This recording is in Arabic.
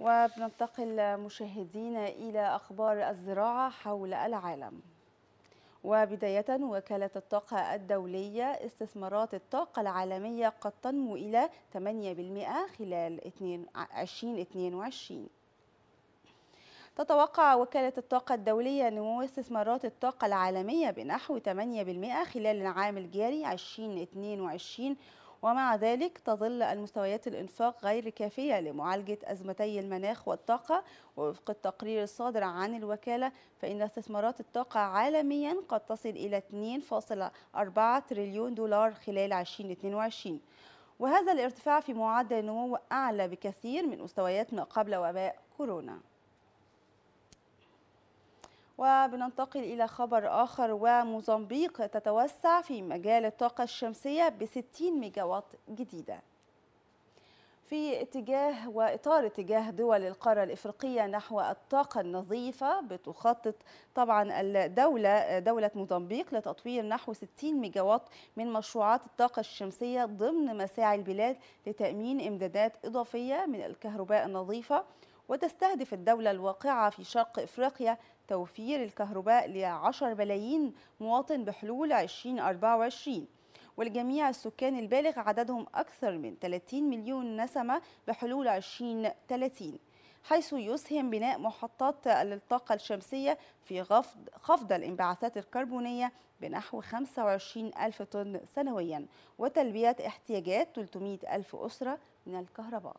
وبننتقل مشاهدينا إلى أخبار الزراعة حول العالم وبداية وكالة الطاقة الدولية استثمارات الطاقة العالمية قد تنمو إلى 8% خلال 2022 تتوقع وكالة الطاقة الدولية نمو استثمارات الطاقة العالمية بنحو 8% خلال العام الجاري 2022 ومع ذلك تظل المستويات الإنفاق غير كافية لمعالجة أزمتي المناخ والطاقة ووفق التقرير الصادر عن الوكالة فإن استثمارات الطاقة عالميا قد تصل إلى 2.4 تريليون دولار خلال 2022 وهذا الارتفاع في معدل نمو أعلى بكثير من مستويات ما قبل وباء كورونا وبننتقل إلى خبر آخر وموزمبيق تتوسع في مجال الطاقة الشمسية ب 60 ميجاوات جديدة في اتجاه وإطار اتجاه دول القارة الإفريقية نحو الطاقة النظيفة بتخطط طبعا الدولة دولة موزمبيق لتطوير نحو 60 ميجاوات من مشروعات الطاقة الشمسية ضمن مساعي البلاد لتأمين إمدادات إضافية من الكهرباء النظيفة وتستهدف الدولة الواقعة في شرق إفريقيا توفير الكهرباء لعشر 10 ملايين مواطن بحلول 2024 ولجميع السكان البالغ عددهم أكثر من 30 مليون نسمة بحلول 2030 حيث يسهم بناء محطات للطاقة الشمسية في خفض, خفض الانبعاثات الكربونية بنحو 25 ألف طن سنويا وتلبية احتياجات 300 ألف أسرة من الكهرباء